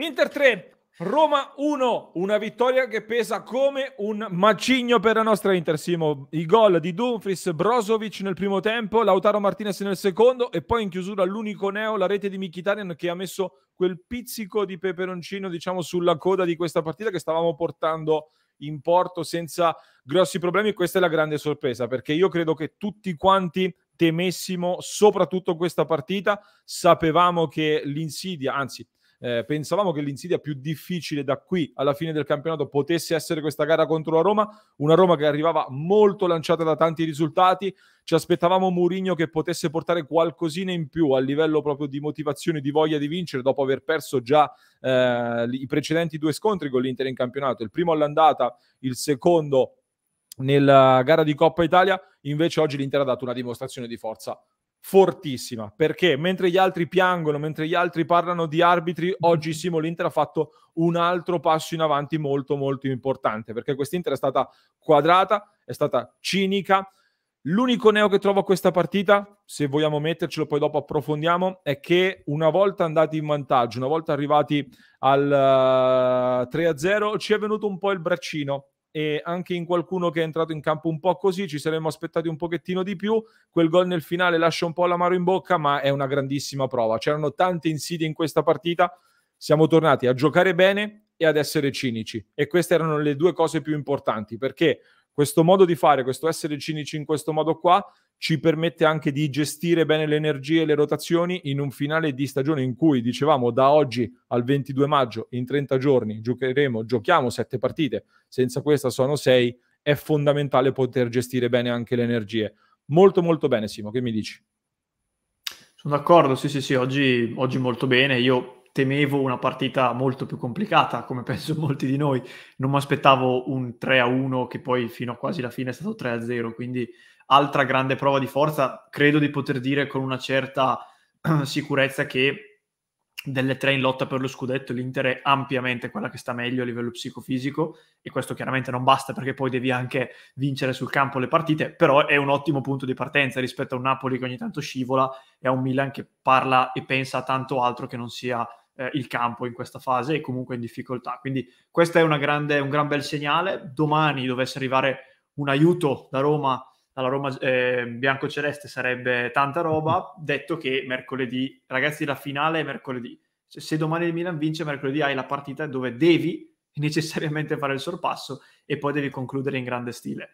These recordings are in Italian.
Inter 3, Roma 1, una vittoria che pesa come un macigno per la nostra Inter, Simo. I gol di Dumfries, Brozovic nel primo tempo, Lautaro Martinez nel secondo e poi in chiusura l'unico neo, la rete di Mkhitaryan che ha messo quel pizzico di peperoncino, diciamo, sulla coda di questa partita che stavamo portando in porto senza grossi problemi. Questa è la grande sorpresa perché io credo che tutti quanti temessimo soprattutto questa partita, sapevamo che l'insidia, anzi eh, pensavamo che l'insidia più difficile da qui alla fine del campionato potesse essere questa gara contro la Roma, una Roma che arrivava molto lanciata da tanti risultati, ci aspettavamo Mourinho che potesse portare qualcosina in più a livello proprio di motivazione, di voglia di vincere dopo aver perso già eh, i precedenti due scontri con l'Inter in campionato, il primo all'andata, il secondo nella gara di Coppa Italia, invece oggi l'Inter ha dato una dimostrazione di forza fortissima, perché mentre gli altri piangono, mentre gli altri parlano di arbitri, mhm. oggi Simo l'Inter ha fatto un altro passo in avanti molto molto importante, perché quest'Inter è stata quadrata, è stata cinica. L'unico neo che trovo a questa partita, se vogliamo mettercelo poi dopo approfondiamo, è che una volta andati in vantaggio, una volta arrivati al 3-0, eh, ci è venuto un po' il braccino e anche in qualcuno che è entrato in campo un po' così, ci saremmo aspettati un pochettino di più, quel gol nel finale lascia un po' l'amaro in bocca, ma è una grandissima prova, c'erano tante insidie in questa partita, siamo tornati a giocare bene e ad essere cinici e queste erano le due cose più importanti perché questo modo di fare, questo essere cinici in questo modo qua, ci permette anche di gestire bene le energie e le rotazioni in un finale di stagione in cui, dicevamo, da oggi al 22 maggio, in 30 giorni, giocheremo, giochiamo sette partite, senza questa sono sei, è fondamentale poter gestire bene anche le energie. Molto molto bene, Simo, che mi dici? Sono d'accordo, sì sì sì, oggi, oggi molto bene, io temevo una partita molto più complicata, come penso molti di noi. Non mi aspettavo un 3-1 che poi fino a quasi la fine è stato 3-0, quindi altra grande prova di forza. Credo di poter dire con una certa sicurezza che delle tre in lotta per lo scudetto l'Inter è ampiamente quella che sta meglio a livello psicofisico e questo chiaramente non basta perché poi devi anche vincere sul campo le partite, però è un ottimo punto di partenza rispetto a un Napoli che ogni tanto scivola e a un Milan che parla e pensa a tanto altro che non sia eh, il campo in questa fase e comunque in difficoltà. Quindi questo è grande, un gran bel segnale. Domani dovesse arrivare un aiuto da Roma, dalla Roma eh, bianco sarebbe tanta roba, detto che mercoledì, ragazzi la finale è mercoledì. Cioè, se domani il Milan vince, mercoledì hai la partita dove devi necessariamente fare il sorpasso e poi devi concludere in grande stile.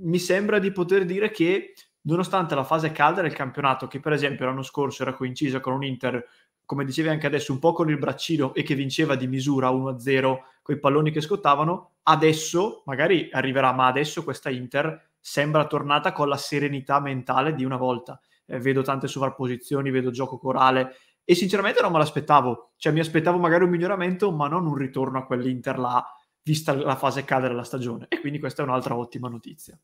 Mi sembra di poter dire che nonostante la fase calda del campionato, che per esempio l'anno scorso era coincisa con un Inter, come dicevi anche adesso, un po' con il braccino e che vinceva di misura 1-0 con i palloni che scottavano, adesso magari arriverà, ma adesso questa Inter sembra tornata con la serenità mentale di una volta. Eh, vedo tante sovrapposizioni, vedo gioco corale e sinceramente non me l'aspettavo, cioè mi aspettavo magari un miglioramento, ma non un ritorno a quell'Inter là, vista la fase calda della stagione. E quindi questa è un'altra ottima notizia.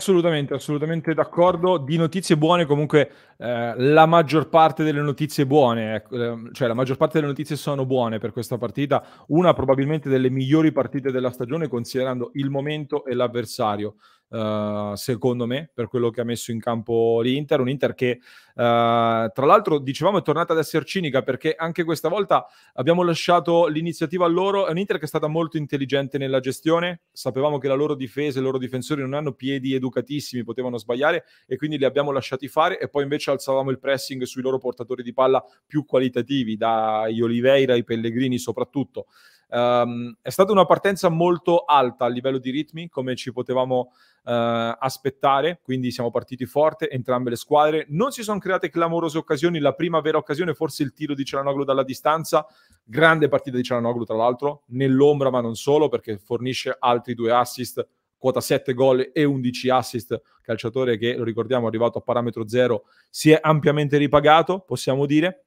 Assolutamente, assolutamente d'accordo. Di notizie buone, comunque, eh, la maggior parte delle notizie buone, eh, cioè la maggior parte delle notizie sono buone per questa partita. Una probabilmente delle migliori partite della stagione, considerando il momento e l'avversario. Uh, secondo me, per quello che ha messo in campo l'Inter. Un Inter che, uh, tra l'altro, dicevamo è tornata ad essere cinica perché anche questa volta abbiamo lasciato l'iniziativa a loro. È un Inter che è stata molto intelligente nella gestione. Sapevamo che la loro difesa e i loro difensori non hanno piedi educatissimi, potevano sbagliare e quindi li abbiamo lasciati fare. E poi invece alzavamo il pressing sui loro portatori di palla più qualitativi, dagli Oliveira ai Pellegrini soprattutto. Um, è stata una partenza molto alta a livello di ritmi, come ci potevamo uh, aspettare, quindi siamo partiti forte, entrambe le squadre. Non si sono create clamorose occasioni, la prima vera occasione forse il tiro di Cialanoglu dalla distanza, grande partita di Cialanoglu tra l'altro, nell'ombra ma non solo, perché fornisce altri due assist quota 7 gol e 11 assist, calciatore che, lo ricordiamo, è arrivato a parametro zero, si è ampiamente ripagato, possiamo dire,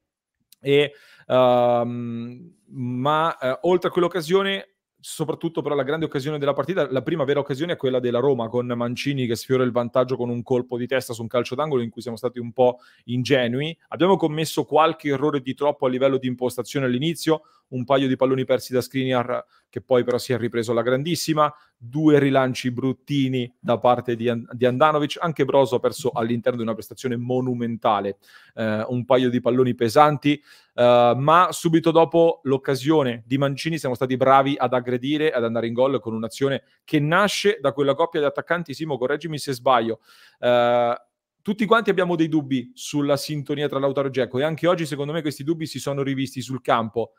e um, ma eh, oltre a quell'occasione soprattutto però la grande occasione della partita, la prima vera occasione è quella della Roma con Mancini che sfiora il vantaggio con un colpo di testa su un calcio d'angolo in cui siamo stati un po' ingenui. Abbiamo commesso qualche errore di troppo a livello di impostazione all'inizio, un paio di palloni persi da Skriniar che poi però si è ripreso la grandissima, due rilanci bruttini da parte di, di Andanovic, anche Broso ha perso all'interno di una prestazione monumentale, eh, un paio di palloni pesanti, eh, ma subito dopo l'occasione di Mancini siamo stati bravi ad aggredire, ad andare in gol con un'azione che nasce da quella coppia di attaccanti, Simo correggimi se sbaglio, eh, tutti quanti abbiamo dei dubbi sulla sintonia tra Lautaro e Dzeko e anche oggi secondo me questi dubbi si sono rivisti sul campo.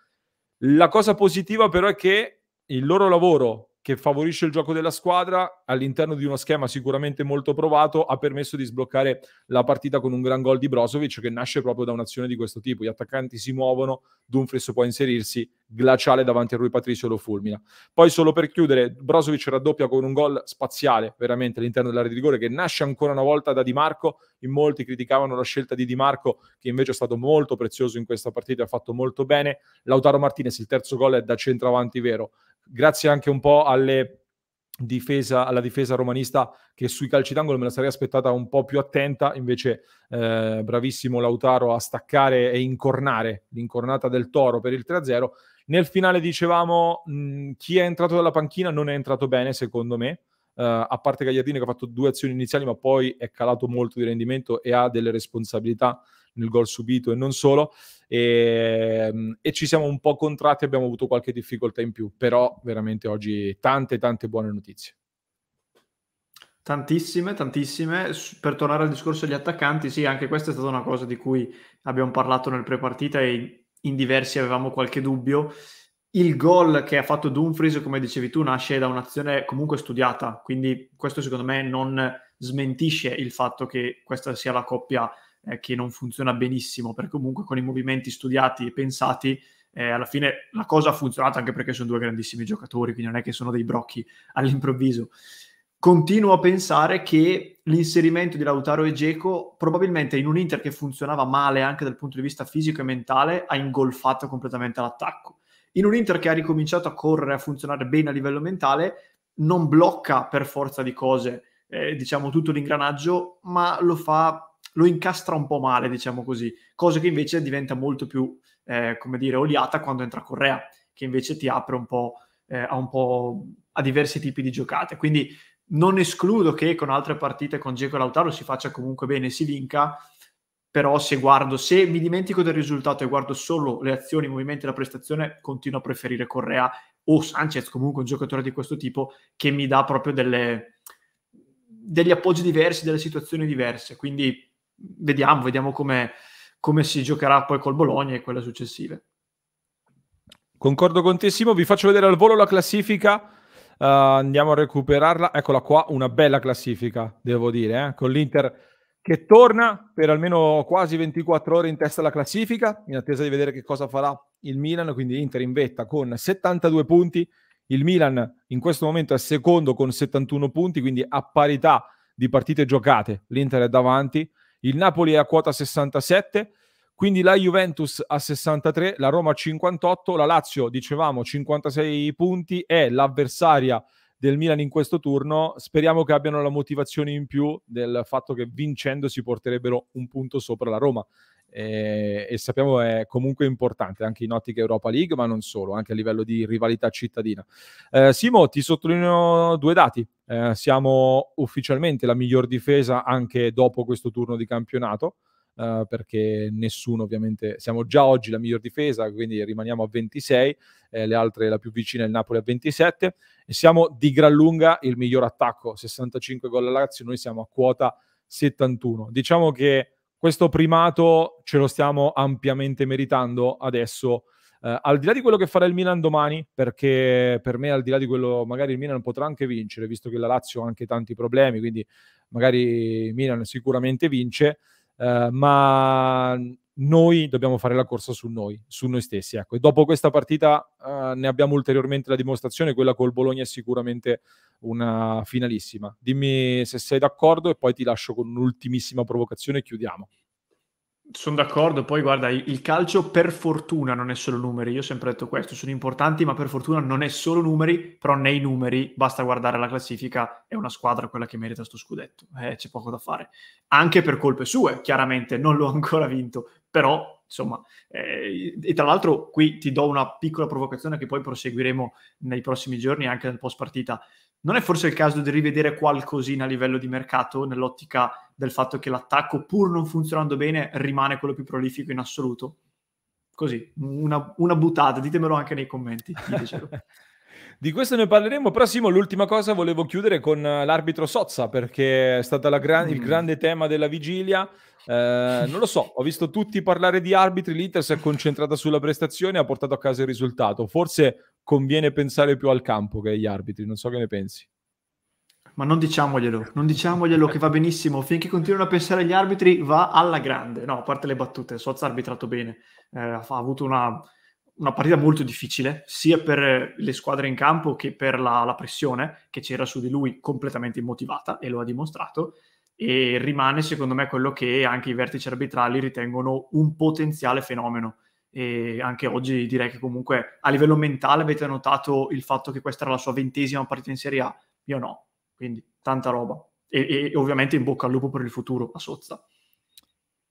La cosa positiva però è che il loro lavoro che favorisce il gioco della squadra all'interno di uno schema sicuramente molto provato, ha permesso di sbloccare la partita con un gran gol di Brozovic che nasce proprio da un'azione di questo tipo. Gli attaccanti si muovono, Dumfries può inserirsi, glaciale davanti a lui Patricio lo fulmina. Poi solo per chiudere, Brozovic raddoppia con un gol spaziale veramente all'interno dell'area di rigore che nasce ancora una volta da Di Marco. In molti criticavano la scelta di Di Marco che invece è stato molto prezioso in questa partita, ha fatto molto bene. Lautaro Martinez, il terzo gol è da centravanti vero, grazie anche un po' alle difesa, alla difesa romanista che sui calci d'angolo me la sarei aspettata un po' più attenta, invece eh, bravissimo Lautaro a staccare e incornare l'incornata del Toro per il 3-0. Nel finale dicevamo mh, mm, chi è entrato dalla panchina non è entrato bene secondo me, eh, a parte Gagliardini che ha fatto due azioni iniziali ma poi è calato molto di rendimento e ha delle responsabilità nel gol subito e non solo. E, ehm, e, ci siamo un po' contratti, abbiamo avuto qualche difficoltà in più, però veramente oggi tante, tante buone notizie. Tantissime, tantissime. Per tornare al discorso degli attaccanti, sì, anche questa è stata una cosa di cui abbiamo parlato nel pre-partita e in diversi avevamo qualche dubbio il gol che ha fatto Dumfries, come dicevi tu, nasce da un'azione comunque studiata, quindi questo secondo me non smentisce il fatto che questa sia la coppia eh, che non funziona benissimo, perché comunque con i movimenti studiati e pensati eh, alla fine la cosa ha funzionato anche perché sono due grandissimi giocatori, quindi non è che sono dei brocchi all'improvviso. Continuo a pensare che l'inserimento di Lautaro e Geco, probabilmente in un Inter che funzionava male anche dal punto di vista fisico e mentale, ha ingolfato completamente l'attacco in un Inter che ha ricominciato a correre, a funzionare bene a livello mentale, non blocca per forza di cose, eh, diciamo, tutto l'ingranaggio, ma lo fa lo incastra un po' male, diciamo così, cosa che invece diventa molto più, eh, come dire, oliata quando entra Correa, che invece ti apre un po', eh, a un po' a diversi tipi di giocate. Quindi non escludo che con altre partite con Geco e Lautaro si faccia comunque bene, si vinca, però se guardo, se mi dimentico del risultato e guardo solo le azioni, i movimenti e la prestazione, continuo a preferire Correa o Sanchez, comunque un giocatore di questo tipo che mi dà proprio delle, degli appoggi diversi, delle situazioni diverse. Quindi vediamo, vediamo come, come si giocherà poi col Bologna e quelle successive. Concordo con te, Simo. Vi faccio vedere al volo la classifica. Uh, andiamo a recuperarla. Eccola qua, una bella classifica, devo dire, eh? con l'Inter che torna per almeno quasi 24 ore in testa alla classifica, in attesa di vedere che cosa farà il Milan, quindi Inter in vetta con 72 punti, il Milan in questo momento è secondo con 71 punti, quindi a parità di partite giocate, l'Inter è davanti, il Napoli è a quota 67, quindi la Juventus a 63, la Roma a 58, la Lazio, dicevamo, 56 punti, è l'avversaria del Milan in questo turno. Speriamo che abbiano la motivazione in più del fatto che vincendo si porterebbero un punto sopra la Roma. E, eh, e sappiamo è comunque importante anche in ottica Europa League, ma non solo, anche a livello di rivalità cittadina. Eh, Simo, ti sottolineo due dati. Eh, siamo ufficialmente la miglior difesa anche dopo questo turno di campionato uh, perché nessuno ovviamente, siamo già oggi la miglior difesa, quindi rimaniamo a 26, eh, le altre, la più vicina è il Napoli a 27 e siamo di gran lunga il miglior attacco, 65 gol alla Lazio, noi siamo a quota 71. Diciamo che questo primato ce lo stiamo ampiamente meritando adesso. Eh, al di là di quello che farà il Milan domani, perché per me al di là di quello magari il Milan potrà anche vincere, visto che la Lazio ha anche tanti problemi, quindi magari il Milan sicuramente vince, eh, ma noi dobbiamo fare la corsa su noi, su noi stessi. Ecco. E dopo questa partita eh, ne abbiamo ulteriormente la dimostrazione, quella col Bologna è sicuramente una finalissima. Dimmi se sei d'accordo e poi ti lascio con un'ultimissima provocazione e chiudiamo. Sono d'accordo, poi guarda, il calcio per fortuna non è solo numeri, io ho sempre detto questo, sono importanti, ma per fortuna non è solo numeri, però nei numeri basta guardare la classifica, è una squadra quella che merita sto scudetto, eh, c'è poco da fare. Anche per colpe sue, chiaramente, non l'ho ancora vinto, però Insomma, eh, e tra l'altro qui ti do una piccola provocazione che poi proseguiremo nei prossimi giorni anche nel post partita. Non è forse il caso di rivedere qualcosina a livello di mercato nell'ottica del fatto che l'attacco, pur non funzionando bene, rimane quello più prolifico in assoluto? Così, una, una buttata, ditemelo anche nei commenti. Di questo ne parleremo, però Simo, l'ultima cosa volevo chiudere con eh, l'arbitro Sozza, perché è stato gran- mm. il grande tema della vigilia. Eh, non lo so, ho visto tutti parlare di arbitri, l'Inter si è concentrata sulla prestazione e ha portato a casa il risultato. Forse conviene pensare più al campo che agli arbitri, non so che ne pensi. Ma non diciamoglielo, non diciamoglielo che va benissimo, finché continuano a pensare agli arbitri va alla grande. No, a parte le battute, Sozza ha arbitrato bene, eh, ha avuto una una partita molto difficile, sia per le squadre in campo che per la, la, pressione che c'era su di lui completamente immotivata e lo ha dimostrato. E rimane, secondo me, quello che anche i vertici arbitrali ritengono un potenziale fenomeno. E anche oggi direi che comunque a livello mentale avete notato il fatto che questa era la sua ventesima partita in Serie A. Io no, quindi tanta roba. E, e ovviamente in bocca al lupo per il futuro a Sozza.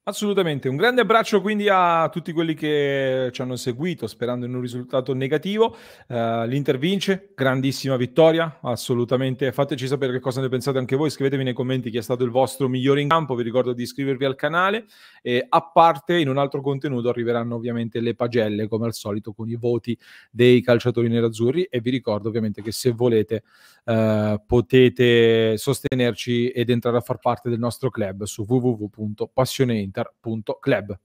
Assolutamente, un grande abbraccio quindi a tutti quelli che ci hanno seguito sperando in un risultato negativo. Uh, L'Inter vince, grandissima vittoria, assolutamente. Fateci sapere che cosa ne pensate anche voi, scrivetemi nei commenti chi è stato il vostro migliore in campo, vi ricordo di iscrivervi al canale e a parte in un altro contenuto arriveranno ovviamente le pagelle come al solito con i voti dei calciatori nerazzurri e vi ricordo ovviamente che se volete uh, potete sostenerci ed entrare a far parte del nostro club su www.passioneinter inter.club.